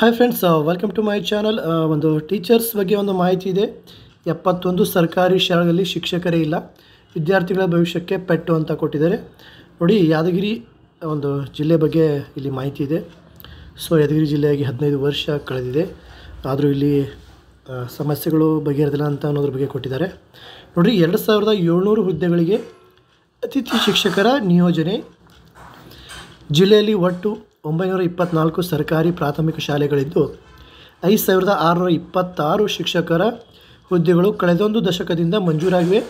hi friends welcome to my channel ಒಂದು teachers ಬಗ್ಗೆ ಒಂದು ಮಾಹಿತಿ ಇದೆ ಎಪ್ಪತ್ತೊಂದು ಸರ್ಕಾರಿ ಶಾಲೆಗಳಲ್ಲಿ ಶಿಕ್ಷಕರೇ ಇಲ್ಲ ವಿದ್ಯಾರ್ಥಿಗಳ ಭವಿಷ್ಯಕ್ಕೆ ಪೆಟ್ಟು ಅಂತ ಕೊಟ್ಟಿದ್ದಾರೆ ನೋಡಿ ಯಾದಗಿರಿ ಒಂದು ಜಿಲ್ಲೆ ಬಗ್ಗೆ ಇಲ್ಲಿ ಮಾಹಿತಿ ಇದೆ ಸೊ ಯಾದಗಿರಿ ಜಿಲ್ಲೆಯಾಗಿ ಹದಿನೈದು ವರ್ಷ ಕಳೆದಿದೆ ಆದರೂ ಇಲ್ಲಿ ಸಮಸ್ಯೆಗಳು ಬಗೆಹರಿದಿಲ್ಲ ಅಂತ ಅನ್ನೋದ್ರ ಬಗ್ಗೆ ಕೊಟ್ಟಿದ್ದಾರೆ ನೋಡಿ ಎರಡು ಸಾವಿರದ ಏಳ್ನೂರು ಹುದ್ದೆಗಳಿಗೆ ಅತಿಥಿ ಶಿಕ್ಷಕರ ನಿಯೋಜನೆ ಜಿಲ್ಲೆಯಲ್ಲಿ ಒಟ್ಟು ಒಂಬೈನೂರ ಇಪ್ಪತ್ತ್ನಾಲ್ಕು ಸರ್ಕಾರಿ ಪ್ರಾಥಮಿಕ ಶಾಲೆಗಳಿದ್ದು ಐದು ಸಾವಿರದ ಆರುನೂರ ಇಪ್ಪತ್ತಾರು ಶಿಕ್ಷಕರ ಹುದ್ದೆಗಳು ಕಳೆದೊಂದು ದಶಕದಿಂದ ಮಂಜೂರಾಗಿವೆ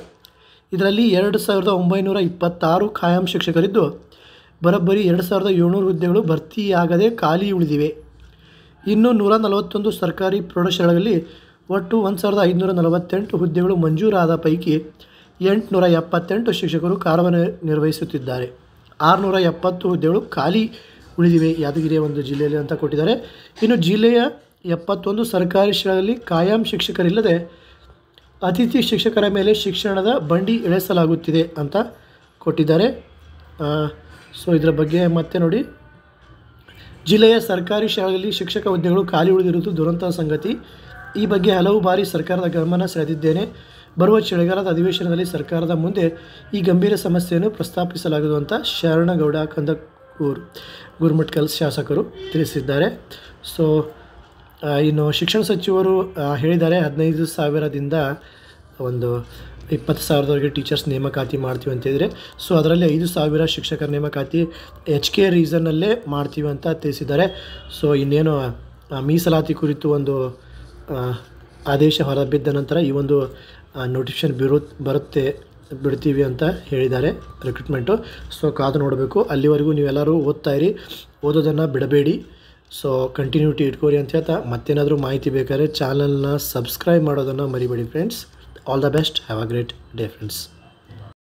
ಇದರಲ್ಲಿ ಎರಡು ಸಾವಿರದ ಒಂಬೈನೂರ ಇಪ್ಪತ್ತಾರು ಖಾಯಂ ಶಿಕ್ಷಕರಿದ್ದು ಬರೋಬ್ಬರಿ ಎರಡು ಸಾವಿರದ ಏಳ್ನೂರು ಹುದ್ದೆಗಳು ಭರ್ತಿಯಾಗದೆ ಖಾಲಿ ಉಳಿದಿವೆ ಇನ್ನು ನೂರ ನಲವತ್ತೊಂದು ಸರ್ಕಾರಿ ಪ್ರೌಢಶಾಲೆಗಳಲ್ಲಿ ಒಟ್ಟು ಒಂದು ಸಾವಿರದ ಐದುನೂರ ನಲವತ್ತೆಂಟು ಹುದ್ದೆಗಳು ಮಂಜೂರಾದ ಪೈಕಿ ಎಂಟುನೂರ ಎಪ್ಪತ್ತೆಂಟು ಶಿಕ್ಷಕರು ಕಾರ್ಯನಿರ್ವಹಿಸುತ್ತಿದ್ದಾರೆ ಆರುನೂರ ಎಪ್ಪತ್ತು ಹುದ್ದೆಗಳು ಖಾಲಿ ಉಳಿದಿವೆ ಯಾದಗಿರಿಯ ಒಂದು ಜಿಲ್ಲೆಯಲ್ಲಿ ಅಂತ ಕೊಟ್ಟಿದ್ದಾರೆ ಇನ್ನು ಜಿಲ್ಲೆಯ ಎಪ್ಪತ್ತೊಂದು ಸರ್ಕಾರಿ ಶಾಲೆಯಲ್ಲಿ ಕಾಯಂ ಶಿಕ್ಷಕರಿಲ್ಲದೆ ಅತಿಥಿ ಶಿಕ್ಷಕರ ಮೇಲೆ ಶಿಕ್ಷಣದ ಬಂಡಿ ಇಳಿಸಲಾಗುತ್ತಿದೆ ಅಂತ ಕೊಟ್ಟಿದ್ದಾರೆ ಸೊ ಇದರ ಬಗ್ಗೆ ಮತ್ತೆ ನೋಡಿ ಜಿಲ್ಲೆಯ ಸರ್ಕಾರಿ ಶಾಲೆಯಲ್ಲಿ ಶಿಕ್ಷಕ ಹುದ್ದೆಗಳು ಖಾಲಿ ಉಳಿದಿರುವುದು ದುರಂತ ಸಂಗತಿ ಈ ಬಗ್ಗೆ ಹಲವು ಬಾರಿ ಸರ್ಕಾರದ ಗಮನ ಸೆಳೆದಿದ್ದೇನೆ ಬರುವ ಚಳಿಗಾಲದ ಅಧಿವೇಶನದಲ್ಲಿ ಸರ್ಕಾರದ ಮುಂದೆ ಈ ಗಂಭೀರ ಸಮಸ್ಯೆಯನ್ನು ಪ್ರಸ್ತಾಪಿಸಲಾಗುವುದು ಅಂತ ಶರಣಗೌಡ ಕಂದ ಊರು ಗುರುಮಠಕಲ್ ಶಾಸಕರು ತಿಳಿಸಿದ್ದಾರೆ ಸೊ ಇನ್ನು ಶಿಕ್ಷಣ ಸಚಿವರು ಹೇಳಿದ್ದಾರೆ ಹದಿನೈದು ಸಾವಿರದಿಂದ ಒಂದು ಇಪ್ಪತ್ತು ಸಾವಿರದವರೆಗೆ ಟೀಚರ್ಸ್ ನೇಮಕಾತಿ ಮಾಡ್ತೀವಿ ಅಂತ ಹೇಳಿದರೆ ಸೊ ಅದರಲ್ಲಿ ಐದು ಸಾವಿರ ಶಿಕ್ಷಕರ ನೇಮಕಾತಿ ಎಚ್ ಕೆ ರೀಸನ್ನಲ್ಲೇ ಮಾಡ್ತೀವಿ ಅಂತ ತಿಳಿಸಿದ್ದಾರೆ ಸೊ ಇನ್ನೇನು ಮೀಸಲಾತಿ ಕುರಿತು ಒಂದು ಆದೇಶ ಹೊರಬಿದ್ದ ನಂತರ ಈ ಒಂದು ನೋಟಿಫಿಕೇಶನ್ ಬಿರು ಬರುತ್ತೆ ಬಿಡ್ತೀವಿ ಅಂತ ಹೇಳಿದ್ದಾರೆ ರಿಕ್ರೂಟ್ಮೆಂಟು ಸೊ ಕಾದು ನೋಡಬೇಕು ಅಲ್ಲಿವರೆಗೂ ನೀವೆಲ್ಲರೂ ಓದ್ತಾ ಇರಿ ಓದೋದನ್ನು ಬಿಡಬೇಡಿ ಸೊ ಕಂಟಿನ್ಯೂಟಿ ಇಟ್ಕೋರಿ ಅಂತ ಹೇಳ್ತಾ ಮತ್ತೇನಾದರೂ ಮಾಹಿತಿ ಬೇಕಾದ್ರೆ ಚಾನಲ್ನ ಸಬ್ಸ್ಕ್ರೈಬ್ ಮಾಡೋದನ್ನು ಮರಿಬೇಡಿ friends all the best have a great day friends